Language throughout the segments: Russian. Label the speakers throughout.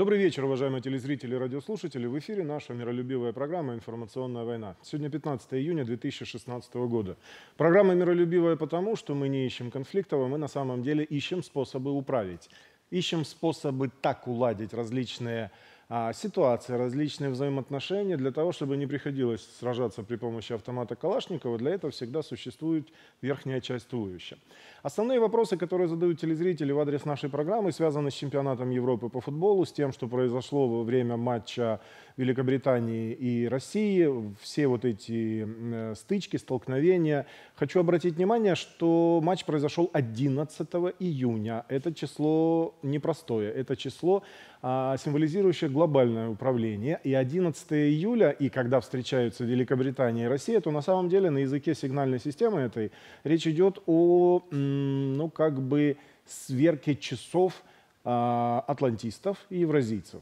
Speaker 1: Добрый вечер, уважаемые телезрители и радиослушатели. В эфире наша миролюбивая программа «Информационная война». Сегодня 15 июня 2016 года. Программа миролюбивая потому, что мы не ищем конфликтов, а мы на самом деле ищем способы управить. Ищем способы так уладить различные а, ситуации, различные взаимоотношения. Для того, чтобы не приходилось сражаться при помощи автомата Калашникова, для этого всегда существует верхняя часть туловища. Основные вопросы, которые задают телезрители в адрес нашей программы, связаны с чемпионатом Европы по футболу, с тем, что произошло во время матча Великобритании и России, все вот эти э, стычки, столкновения. Хочу обратить внимание, что матч произошел 11 июня. Это число непростое, это число, а, символизирующее глобальное управление. И 11 июля, и когда встречаются Великобритания и Россия, то на самом деле на языке сигнальной системы этой речь идет о, ну, как бы сверке часов а, атлантистов и евразийцев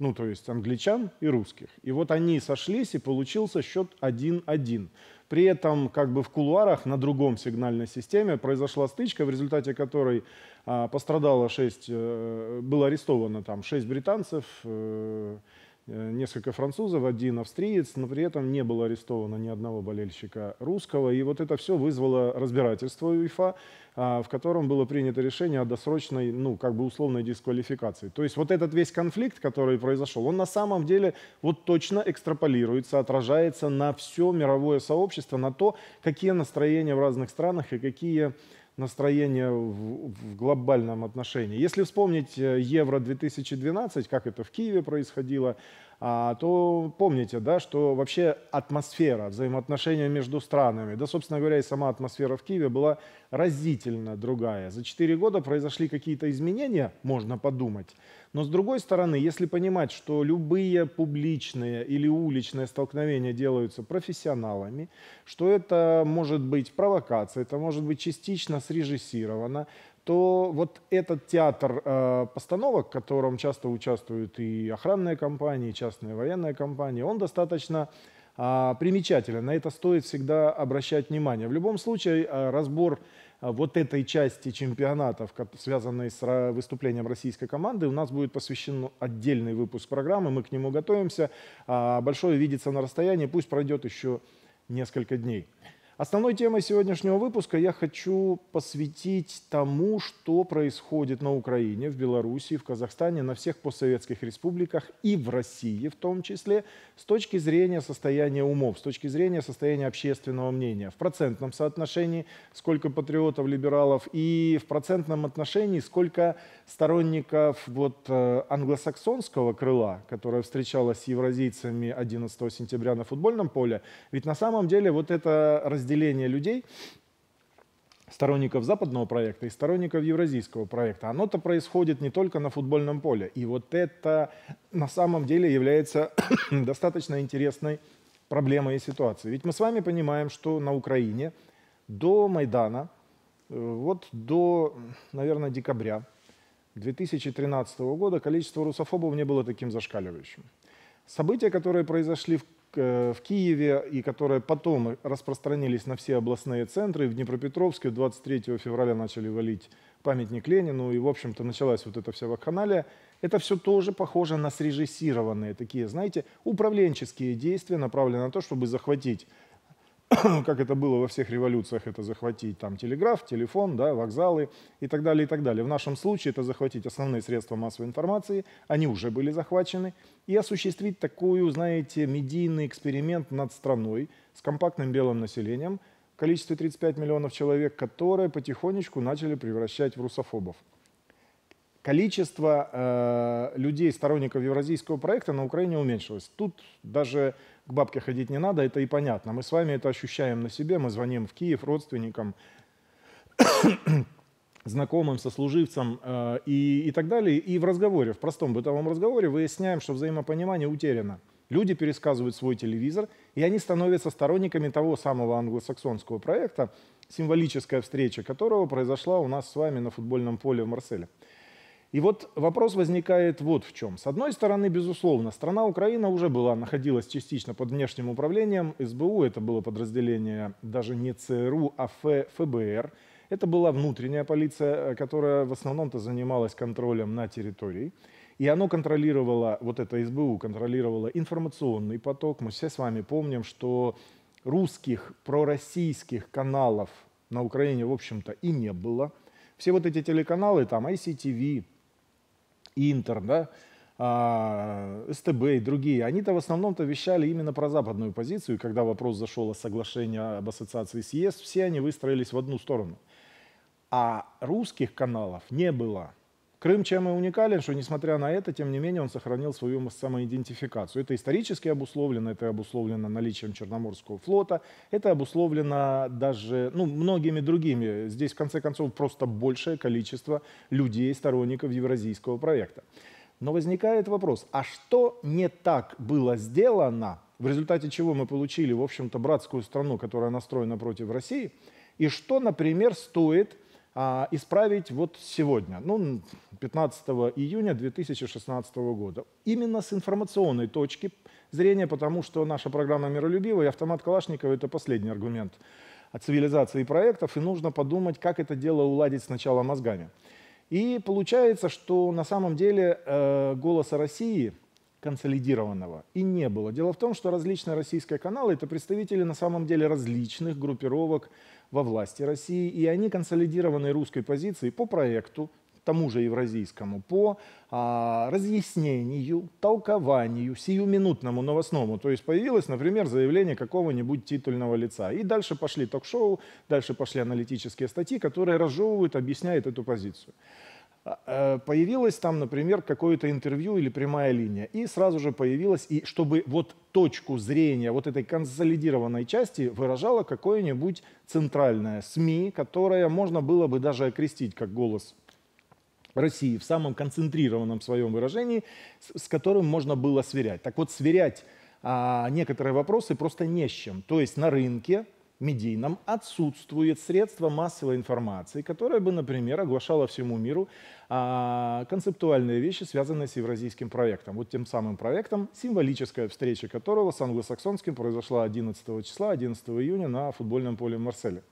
Speaker 1: ну, то есть англичан и русских. И вот они сошлись, и получился счет 1-1. При этом как бы в кулуарах на другом сигнальной системе произошла стычка, в результате которой а, пострадало 6, э, было арестовано там 6 британцев, э, Э, несколько французов, один австриец, но при этом не было арестовано ни одного болельщика русского. И вот это все вызвало разбирательство УЕФА, а, в котором было принято решение о досрочной, ну, как бы условной дисквалификации. То есть вот этот весь конфликт, который произошел, он на самом деле вот точно экстраполируется, отражается на все мировое сообщество, на то, какие настроения в разных странах и какие настроение в, в глобальном отношении. Если вспомнить э, Евро 2012, как это в Киеве происходило, а, то помните, да, что вообще атмосфера, взаимоотношения между странами, да, собственно говоря, и сама атмосфера в Киеве была разительно другая. За 4 года произошли какие-то изменения, можно подумать. Но с другой стороны, если понимать, что любые публичные или уличные столкновения делаются профессионалами, что это может быть провокация, это может быть частично срежиссировано, то вот этот театр э, постановок, в котором часто участвуют и охранные компании, и частные военные компании, он достаточно э, примечателен. На это стоит всегда обращать внимание. В любом случае, э, разбор э, вот этой части чемпионатов, связанной с выступлением российской команды, у нас будет посвящен отдельный выпуск программы, мы к нему готовимся. А, большое видится на расстоянии, пусть пройдет еще несколько дней. Основной темой сегодняшнего выпуска я хочу посвятить тому, что происходит на Украине, в Белоруссии, в Казахстане, на всех постсоветских республиках и в России в том числе, с точки зрения состояния умов, с точки зрения состояния общественного мнения, в процентном соотношении, сколько патриотов, либералов, и в процентном отношении, сколько сторонников вот э, англосаксонского крыла, которое встречалось с евразийцами 11 сентября на футбольном поле. Ведь на самом деле вот это разделение разделение людей, сторонников западного проекта и сторонников евразийского проекта. Оно-то происходит не только на футбольном поле. И вот это на самом деле является достаточно интересной проблемой и ситуацией. Ведь мы с вами понимаем, что на Украине до Майдана, э, вот до, наверное, декабря 2013 года количество русофобов не было таким зашкаливающим. События, которые произошли в Э, в Киеве и которые потом распространились на все областные центры. В Днепропетровске 23 февраля начали валить памятник Ленину, и, в общем-то, началась вот эта вся вакханалия. Это все тоже похоже на срежиссированные такие, знаете, управленческие действия, направленные на то, чтобы захватить как это было во всех революциях, это захватить там телеграф, телефон, да, вокзалы и так далее, и так далее. В нашем случае это захватить основные средства массовой информации, они уже были захвачены, и осуществить такую, знаете, медийный эксперимент над страной с компактным белым населением в количестве 35 миллионов человек, которые потихонечку начали превращать в русофобов количество э, людей, сторонников евразийского проекта на Украине уменьшилось. Тут даже к бабке ходить не надо, это и понятно. Мы с вами это ощущаем на себе, мы звоним в Киев родственникам, знакомым, сослуживцам э, и, и так далее. И в разговоре, в простом бытовом разговоре выясняем, что взаимопонимание утеряно. Люди пересказывают свой телевизор, и они становятся сторонниками того самого англосаксонского проекта, символическая встреча которого произошла у нас с вами на футбольном поле в Марселе. И вот вопрос возникает вот в чем. С одной стороны, безусловно, страна Украина уже была, находилась частично под внешним управлением СБУ, это было подразделение даже не ЦРУ, а ФБР. Это была внутренняя полиция, э, которая в основном-то занималась контролем на территории. И оно контролировало, вот это СБУ контролировало информационный поток. Мы все с вами помним, что русских пророссийских каналов на Украине, в общем-то, и не было. Все вот эти телеканалы, там ICTV, Интер, да, а, СТБ и другие, они-то в основном-то вещали именно про западную позицию, И когда вопрос зашел о соглашении об ассоциации с ЕС, все они выстроились в одну сторону. А русских каналов не было. Крым чем и уникален, что несмотря на это, тем не менее, он сохранил свою самоидентификацию. Это исторически обусловлено, это обусловлено наличием Черноморского флота, это обусловлено даже ну, многими другими. Здесь, в конце концов, просто большее количество людей, сторонников евразийского проекта. Но возникает вопрос, а что не так было сделано, в результате чего мы получили, в общем-то, братскую страну, которая настроена против России, и что, например, стоит а, исправить вот сегодня, ну, 15 июня 2016 года. Именно с информационной точки зрения, потому что наша программа миролюбивая, и автомат Калашникова – это последний аргумент от цивилизации проектов, и нужно подумать, как это дело уладить сначала мозгами. И получается, что на самом деле э, голоса России консолидированного и не было. Дело в том, что различные российские каналы – это представители на самом деле различных группировок во власти России, и они консолидированной русской позиции по проекту, тому же евразийскому, по а, разъяснению, толкованию, сиюминутному новостному. То есть появилось, например, заявление какого-нибудь титульного лица. И дальше пошли ток-шоу, дальше пошли аналитические статьи, которые разжевывают, объясняют эту позицию. А, э, появилось там, например, какое-то интервью или прямая линия, и сразу же появилось, и чтобы вот точку зрения вот этой консолидированной части выражала какое-нибудь центральное СМИ, которое можно было бы даже окрестить как голос России в самом концентрированном своем выражении, с, с которым можно было сверять. Так вот, сверять а, некоторые вопросы просто не с чем. То есть на рынке медийном отсутствует средство массовой информации, которое бы, например, оглашало всему миру а, концептуальные вещи, связанные с евразийским проектом. Вот тем самым проектом, символическая встреча которого с англосаксонским произошла 11 числа, 11 июня на футбольном поле в Марселе.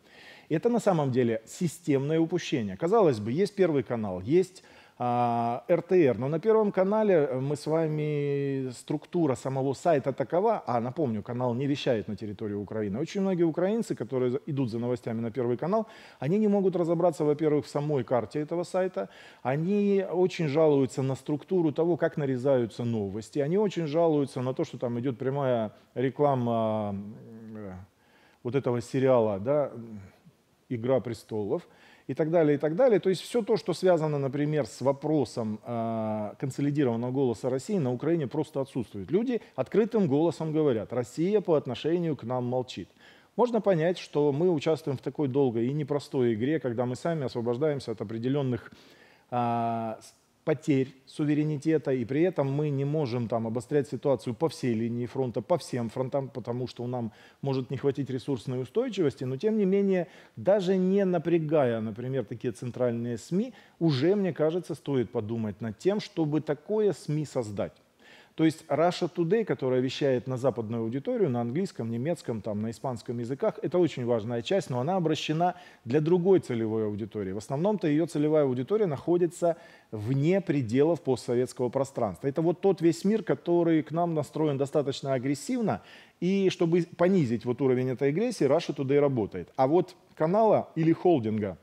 Speaker 1: это на самом деле системное упущение. Казалось бы, есть Первый канал, есть а, РТР. Но на Первом канале э, мы с вами, структура самого сайта такова, а напомню, канал не вещает на территории Украины. Очень многие украинцы, которые идут за новостями на Первый канал, они не могут разобраться, во-первых, в самой карте этого сайта, они очень жалуются на структуру того, как нарезаются новости, они очень жалуются на то, что там идет прямая реклама э, вот этого сериала, да, «Игра престолов», и так далее, и так далее. То есть все то, что связано, например, с вопросом э, консолидированного голоса России на Украине просто отсутствует. Люди открытым голосом говорят, Россия по отношению к нам молчит. Можно понять, что мы участвуем в такой долгой и непростой игре, когда мы сами освобождаемся от определенных э, потерь суверенитета, и при этом мы не можем там обострять ситуацию по всей линии фронта, по всем фронтам, потому что нам может не хватить ресурсной устойчивости, но тем не менее, даже не напрягая, например, такие центральные СМИ, уже, мне кажется, стоит подумать над тем, чтобы такое СМИ создать. То есть Russia Today, которая вещает на западную аудиторию, на английском, немецком, там, на испанском языках, это очень важная часть, но она обращена для другой целевой аудитории. В основном-то ее целевая аудитория находится вне пределов постсоветского пространства. Это вот тот весь мир, который к нам настроен достаточно агрессивно, и чтобы понизить вот уровень этой агрессии, Russia Today работает. А вот канала или холдинга,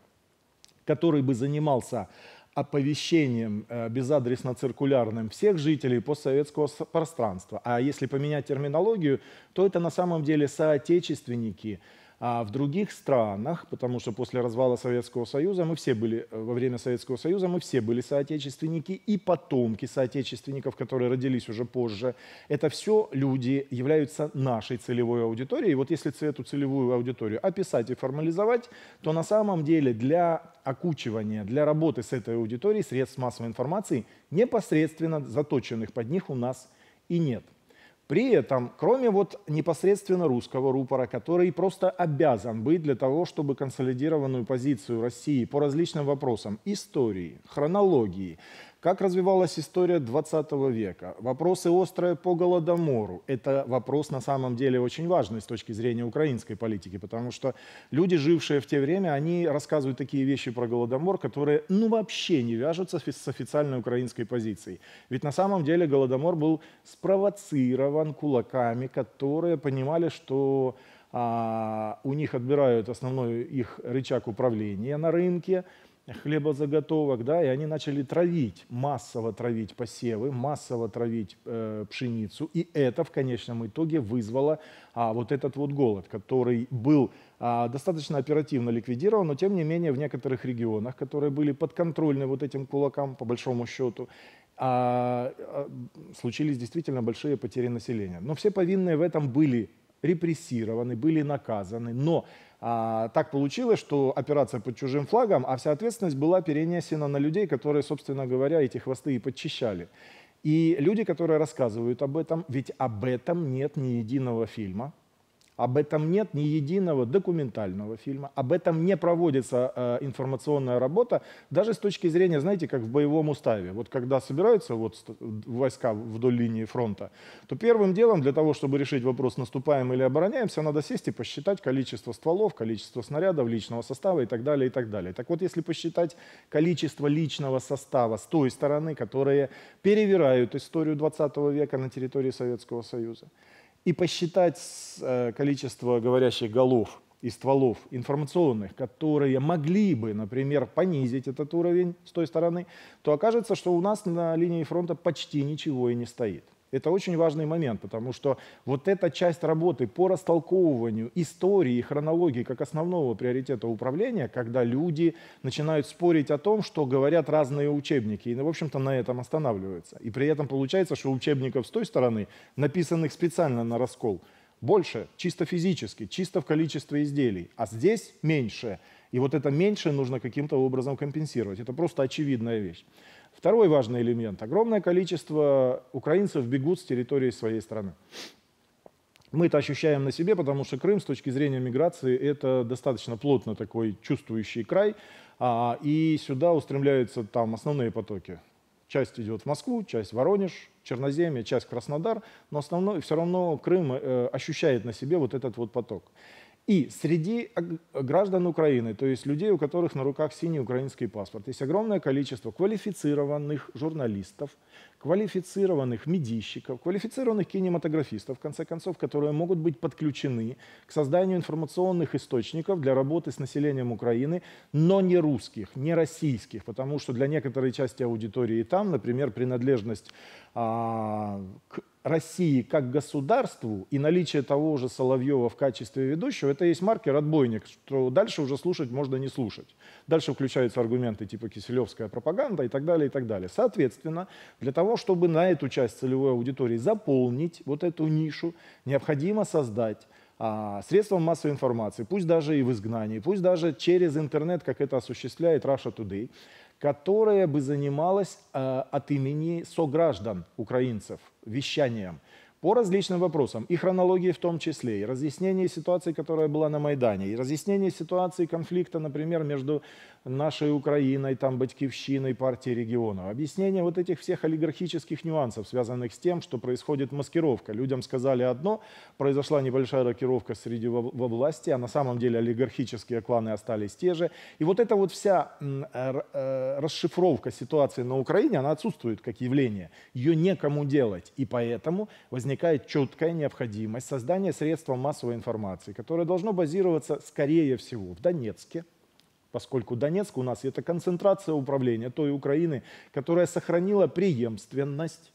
Speaker 1: который бы занимался оповещением э, безадресно-циркулярным всех жителей постсоветского пространства. А если поменять терминологию, то это на самом деле соотечественники – а в других странах, потому что после развала Советского Союза мы все были, э, во время Советского Союза мы все были соотечественники и потомки соотечественников, которые родились уже позже. Это все люди являются нашей целевой аудиторией. И вот если эту целевую аудиторию описать и формализовать, то на самом деле для окучивания, для работы с этой аудиторией средств массовой информации непосредственно заточенных под них у нас и нет. При этом, кроме вот непосредственно русского рупора, который просто обязан быть для того, чтобы консолидированную позицию России по различным вопросам истории, хронологии, как развивалась история 20 века? Вопросы острые по Голодомору. Это вопрос на самом деле очень важный с точки зрения украинской политики, потому что люди, жившие в те время, они рассказывают такие вещи про Голодомор, которые ну вообще не вяжутся с официальной украинской позицией. Ведь на самом деле Голодомор был спровоцирован кулаками, которые понимали, что а, у них отбирают основной их рычаг управления на рынке, хлебозаготовок, да, и они начали травить, массово травить посевы, массово травить э, пшеницу, и это в конечном итоге вызвало а, вот этот вот голод, который был а, достаточно оперативно ликвидирован, но тем не менее в некоторых регионах, которые были подконтрольны вот этим кулакам, по большому счету, а, а, случились действительно большие потери населения. Но все повинные в этом были репрессированы, были наказаны, но а, так получилось, что операция под чужим флагом, а вся ответственность была перенесена на людей, которые, собственно говоря, эти хвосты и подчищали. И люди, которые рассказывают об этом, ведь об этом нет ни единого фильма, об этом нет ни единого документального фильма, об этом не проводится э, информационная работа, даже с точки зрения, знаете, как в боевом уставе. Вот когда собираются вот войска вдоль линии фронта, то первым делом для того, чтобы решить вопрос, наступаем или обороняемся, надо сесть и посчитать количество стволов, количество снарядов, личного состава и так далее, и так далее. Так вот, если посчитать количество личного состава с той стороны, которые перевирают историю 20 века на территории Советского Союза, и посчитать э, количество говорящих голов и стволов информационных, которые могли бы, например, понизить этот уровень с той стороны, то окажется, что у нас на линии фронта почти ничего и не стоит. Это очень важный момент, потому что вот эта часть работы по растолковыванию истории и хронологии как основного приоритета управления, когда люди начинают спорить о том, что говорят разные учебники, и, в общем-то, на этом останавливаются. И при этом получается, что учебников с той стороны, написанных специально на раскол, больше, чисто физически, чисто в количестве изделий, а здесь меньше. И вот это меньше нужно каким-то образом компенсировать. Это просто очевидная вещь. Второй важный элемент. Огромное количество украинцев бегут с территории своей страны. Мы это ощущаем на себе, потому что Крым с точки зрения миграции это достаточно плотно такой чувствующий край, а, и сюда устремляются там основные потоки. Часть идет в Москву, часть в Воронеж, Черноземье, часть в Краснодар, но основной все равно Крым э, ощущает на себе вот этот вот поток. И среди граждан Украины, то есть людей, у которых на руках синий украинский паспорт, есть огромное количество квалифицированных журналистов, квалифицированных медийщиков, квалифицированных кинематографистов, в конце концов, которые могут быть подключены к созданию информационных источников для работы с населением Украины, но не русских, не российских, потому что для некоторой части аудитории там, например, принадлежность а, к России как государству и наличие того же Соловьева в качестве ведущего, это есть маркер отбойник, что дальше уже слушать можно не слушать. Дальше включаются аргументы типа киселевская пропаганда и так далее, и так далее. Соответственно, для того, чтобы на эту часть целевой аудитории заполнить вот эту нишу, необходимо создать а, средством массовой информации, пусть даже и в изгнании, пусть даже через интернет, как это осуществляет Russia Today, которая бы занималась э, от имени сограждан украинцев вещанием по различным вопросам, и хронологии в том числе, и разъяснение ситуации, которая была на Майдане, и разъяснение ситуации конфликта, например, между нашей Украиной, там, Батькивщиной, партией регионов. Объяснение вот этих всех олигархических нюансов, связанных с тем, что происходит маскировка. Людям сказали одно, произошла небольшая рокировка среди во, во власти, а на самом деле олигархические кланы остались те же. И вот эта вот вся э, расшифровка ситуации на Украине, она отсутствует как явление. Ее некому делать. И поэтому возникает четкая необходимость создания средства массовой информации, которое должно базироваться, скорее всего, в Донецке, поскольку Донецк у нас это концентрация управления той Украины, которая сохранила преемственность.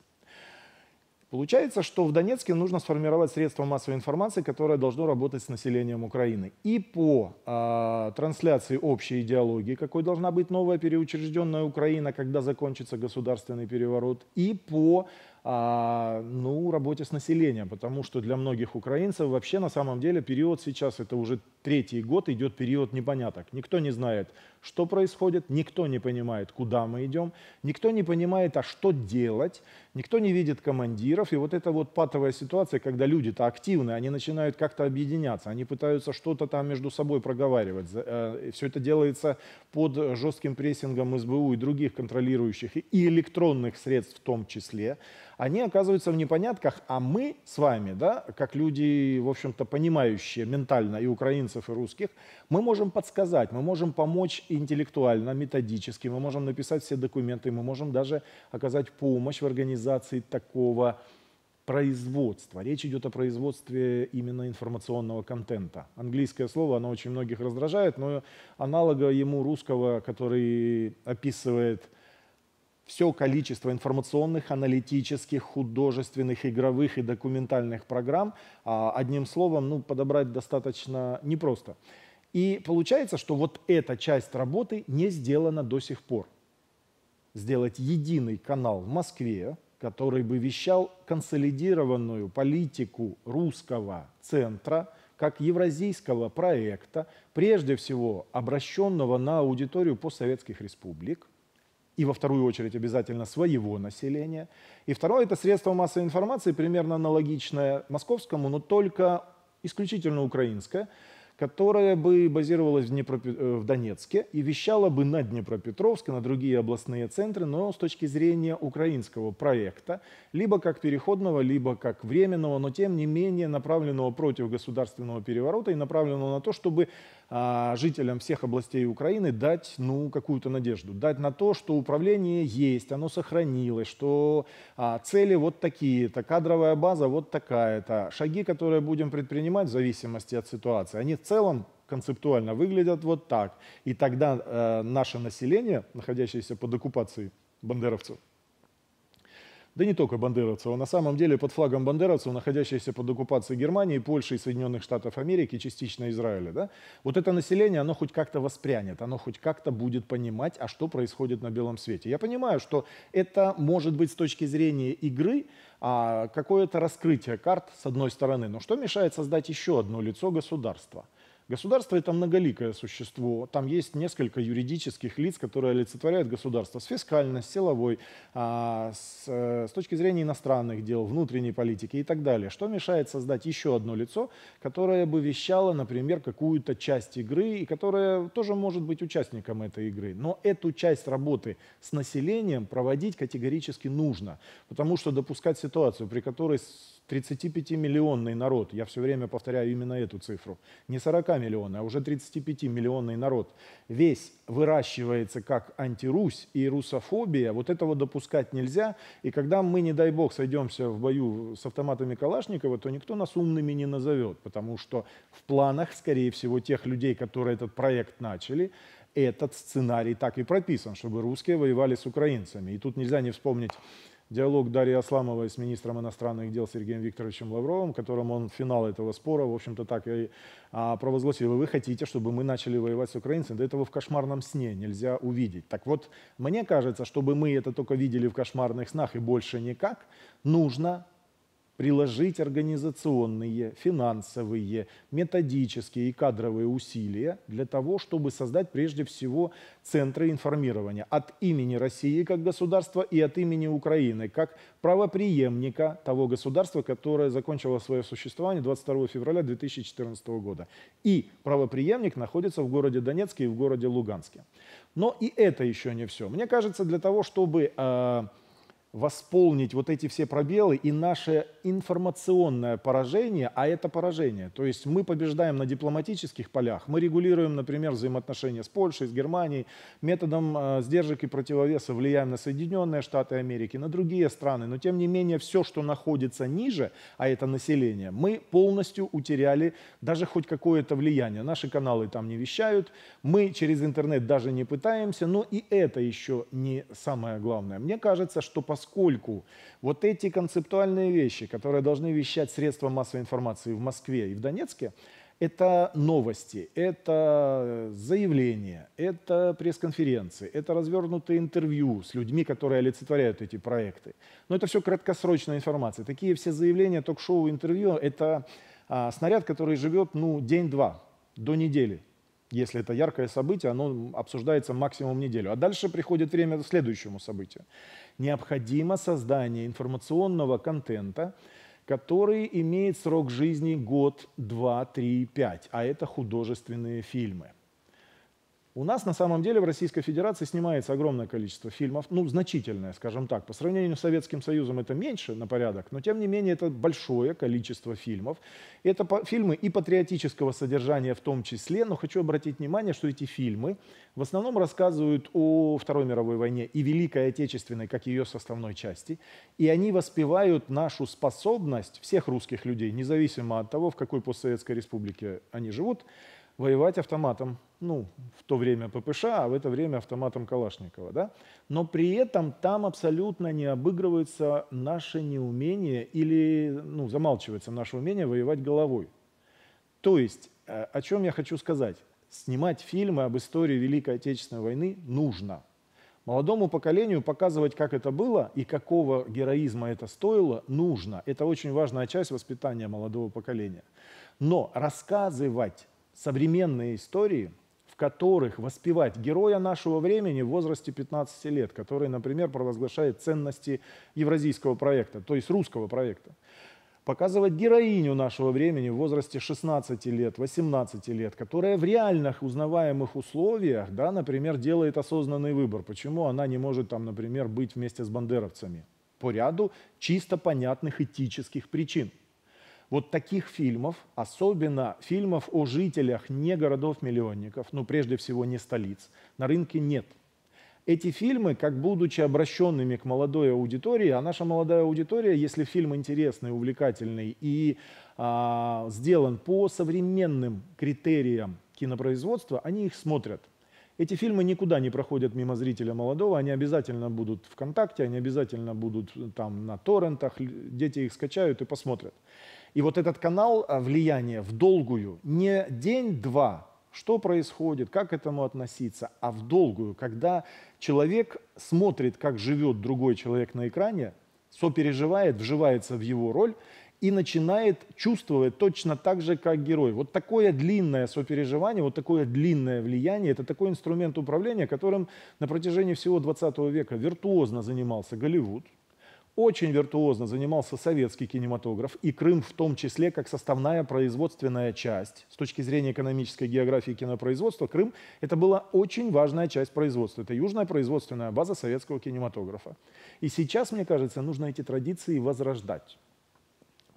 Speaker 1: Получается, что в Донецке нужно сформировать средства массовой информации, которое должно работать с населением Украины. И по э, трансляции общей идеологии, какой должна быть новая переучрежденная Украина, когда закончится государственный переворот, и по а, ну, работе с населением, потому что для многих украинцев вообще на самом деле период сейчас это уже третий год идет период непоняток. Никто не знает, что происходит, никто не понимает, куда мы идем, никто не понимает, а что делать, никто не видит командиров. И вот эта вот патовая ситуация, когда люди-то активны, они начинают как-то объединяться, они пытаются что-то там между собой проговаривать. Э, Все это делается под жестким прессингом СБУ и других контролирующих, и электронных средств в том числе. Они оказываются в непонятках, а мы с вами, да, как люди, в общем-то, понимающие ментально и украинцы, украинцев и русских, мы можем подсказать, мы можем помочь интеллектуально, методически, мы можем написать все документы, мы можем даже оказать помощь в организации такого производства. Речь идет о производстве именно информационного контента. Английское слово, оно очень многих раздражает, но аналога ему русского, который описывает все количество информационных, аналитических, художественных, игровых и документальных программ, а, одним словом, ну, подобрать достаточно непросто. И получается, что вот эта часть работы не сделана до сих пор. Сделать единый канал в Москве, который бы вещал консолидированную политику русского центра как евразийского проекта, прежде всего обращенного на аудиторию постсоветских республик, и во вторую очередь обязательно своего населения. И второе – это средство массовой информации, примерно аналогичное московскому, но только исключительно украинское, которое бы базировалось в, Днепропе... Э, в Донецке и вещало бы на Днепропетровск на другие областные центры, но с точки зрения украинского проекта, либо как переходного, либо как временного, но тем не менее направленного против государственного переворота и направленного на то, чтобы а, жителям всех областей Украины дать ну, какую-то надежду, дать на то, что управление есть, оно сохранилось, что а, цели вот такие-то, кадровая база вот такая-то, шаги, которые будем предпринимать в зависимости от ситуации, они в целом концептуально выглядят вот так. И тогда э, наше население, находящееся под оккупацией бандеровцев, да не только бандеровцев, а на самом деле под флагом бандеровцев, находящиеся под оккупацией Германии, Польши и Соединенных Штатов Америки, частично Израиля, да, вот это население, оно хоть как-то воспрянет, оно хоть как-то будет понимать, а что происходит на белом свете. Я понимаю, что это может быть с точки зрения игры а, какое-то раскрытие карт с одной стороны, но что мешает создать еще одно лицо государства – Государство – это многоликое существо. Там есть несколько юридических лиц, которые олицетворяют государство с фискальной, с силовой, а, с, э, с точки зрения иностранных дел, внутренней политики и так далее. Что мешает создать еще одно лицо, которое бы вещало, например, какую-то часть игры и которое тоже может быть участником этой игры. Но эту часть работы с населением проводить категорически нужно, потому что допускать ситуацию, при которой 35-миллионный народ, я все время повторяю именно эту цифру, не 40 миллионов, а уже 35-миллионный народ, весь выращивается как антирусь и русофобия, вот этого допускать нельзя. И когда мы, не дай бог, сойдемся в бою с автоматами Калашникова, то никто нас умными не назовет, потому что в планах, скорее всего, тех людей, которые этот проект начали, этот сценарий так и прописан, чтобы русские воевали с украинцами. И тут нельзя не вспомнить диалог Дарьи Асламовой с министром иностранных дел Сергеем Викторовичем Лавровым, которым он финал этого спора, в общем-то, так и а, провозгласил. Вы хотите, чтобы мы начали воевать с украинцами? Да этого в кошмарном сне нельзя увидеть. Так вот, мне кажется, чтобы мы это только видели в кошмарных снах и больше никак, нужно приложить организационные, финансовые, методические и кадровые усилия для того, чтобы создать прежде всего центры информирования от имени России как государства и от имени Украины как правоприемника того государства, которое закончило свое существование 22 февраля 2014 года. И правоприемник находится в городе Донецке и в городе Луганске. Но и это еще не все. Мне кажется, для того, чтобы а, восполнить вот эти все пробелы и наше информационное поражение, а это поражение. То есть мы побеждаем на дипломатических полях, мы регулируем, например, взаимоотношения с Польшей, с Германией, методом э, сдержек и противовеса влияем на Соединенные Штаты Америки, на другие страны, но тем не менее все, что находится ниже, а это население, мы полностью утеряли даже хоть какое-то влияние. Наши каналы там не вещают, мы через интернет даже не пытаемся, но и это еще не самое главное. Мне кажется, что по поскольку вот эти концептуальные вещи, которые должны вещать средства массовой информации в Москве и в Донецке, это новости, это заявления, это пресс-конференции, это развернутые интервью с людьми, которые олицетворяют эти проекты. Но это все краткосрочная информация. Такие все заявления, ток-шоу, интервью – это а, снаряд, который живет ну, день-два, до недели. Если это яркое событие, оно обсуждается максимум неделю. А дальше приходит время к следующему событию. Необходимо создание информационного контента, который имеет срок жизни год, два, три, пять. А это художественные фильмы – у нас на самом деле в Российской Федерации снимается огромное количество фильмов, ну, значительное, скажем так. По сравнению с Советским Союзом это меньше на порядок, но тем не менее это большое количество фильмов. Это по- фильмы и патриотического содержания в том числе, но хочу обратить внимание, что эти фильмы в основном рассказывают о Второй мировой войне и Великой Отечественной, как ее составной части, и они воспевают нашу способность всех русских людей, независимо от того, в какой постсоветской республике они живут, воевать автоматом, ну, в то время ППШ, а в это время автоматом Калашникова, да? Но при этом там абсолютно не обыгрывается наше неумение или, ну, замалчивается наше умение воевать головой. То есть, э, о чем я хочу сказать? Снимать фильмы об истории Великой Отечественной войны нужно. Молодому поколению показывать, как это было и какого героизма это стоило, нужно. Это очень важная часть воспитания молодого поколения. Но рассказывать современные истории, в которых воспевать героя нашего времени в возрасте 15 лет, который, например, провозглашает ценности евразийского проекта, то есть русского проекта. Показывать героиню нашего времени в возрасте 16 лет, 18 лет, которая в реальных узнаваемых условиях, да, например, делает осознанный выбор, почему она не может, там, например, быть вместе с бандеровцами по ряду чисто понятных этических причин. Вот таких фильмов, особенно фильмов о жителях не городов-миллионников, ну, прежде всего, не столиц, на рынке нет. Эти фильмы, как будучи обращенными к молодой аудитории, а наша молодая аудитория, если фильм интересный, увлекательный и а, сделан по современным критериям кинопроизводства, они их смотрят. Эти фильмы никуда не проходят мимо зрителя молодого, они обязательно будут ВКонтакте, они обязательно будут там на торрентах, дети их скачают и посмотрят. И вот этот канал э, влияния в долгую, не день-два, что происходит, как к этому относиться, а в долгую, когда человек смотрит, как живет другой человек на экране, сопереживает, вживается в его роль и начинает чувствовать точно так же, как герой. Вот такое длинное сопереживание, вот такое длинное влияние, это такой инструмент управления, которым на протяжении всего 20 века виртуозно занимался Голливуд, очень виртуозно занимался советский кинематограф, и Крым в том числе как составная производственная часть. С точки зрения экономической географии кинопроизводства, Крым – это была очень важная часть производства. Это южная производственная база советского кинематографа. И сейчас, мне кажется, нужно эти традиции возрождать.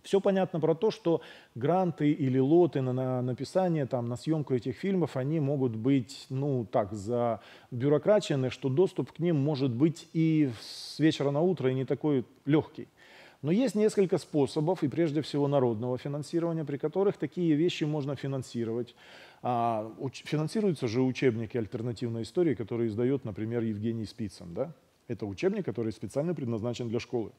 Speaker 1: Все понятно про то, что гранты или лоты на, на написание, там, на съемку этих фильмов, они могут быть, ну, так, забюрократичены, что доступ к ним может быть и с вечера на утро, и не такой легкий. Но есть несколько способов, и прежде всего народного финансирования, при которых такие вещи можно финансировать. А, уч- финансируются же учебники альтернативной истории, которые издает, например, Евгений Спицын. Да? Это учебник, который специально предназначен для школы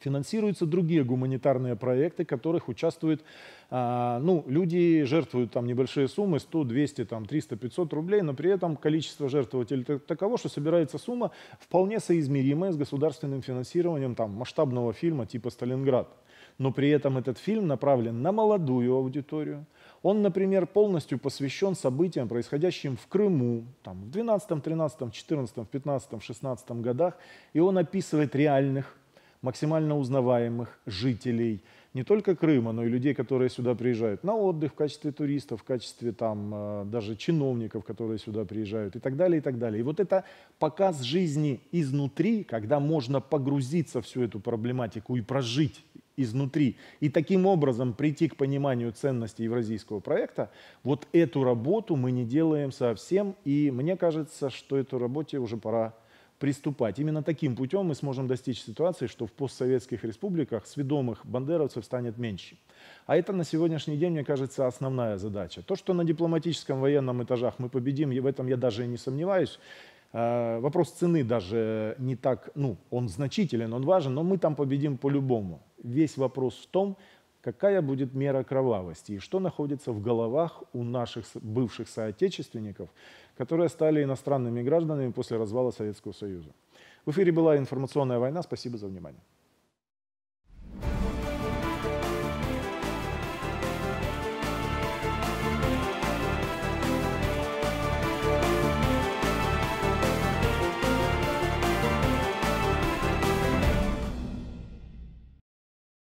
Speaker 1: финансируются другие гуманитарные проекты, в которых участвуют, а, ну, люди жертвуют там небольшие суммы, 100, 200, там, 300, 500 рублей, но при этом количество жертвователей таково, что собирается сумма вполне соизмеримая с государственным финансированием там масштабного фильма типа «Сталинград». Но при этом этот фильм направлен на молодую аудиторию, он, например, полностью посвящен событиям, происходящим в Крыму там, в 12, 13, 14, 15, 16 годах, и он описывает реальных максимально узнаваемых жителей не только Крыма, но и людей, которые сюда приезжают на отдых в качестве туристов, в качестве там э, даже чиновников, которые сюда приезжают и так далее, и так далее. И вот это показ жизни изнутри, когда можно погрузиться в всю эту проблематику и прожить изнутри, и таким образом прийти к пониманию ценности евразийского проекта, вот эту работу мы не делаем совсем, и мне кажется, что эту работе уже пора приступать. Именно таким путем мы сможем достичь ситуации, что в постсоветских республиках сведомых бандеровцев станет меньше. А это на сегодняшний день, мне кажется, основная задача. То, что на дипломатическом военном этажах мы победим, и в этом я даже и не сомневаюсь, а, Вопрос цены даже не так, ну, он значителен, он важен, но мы там победим по-любому. Весь вопрос в том, какая будет мера кровавости и что находится в головах у наших бывших соотечественников, которые стали иностранными гражданами после развала Советского Союза. В эфире была информационная война. Спасибо за внимание.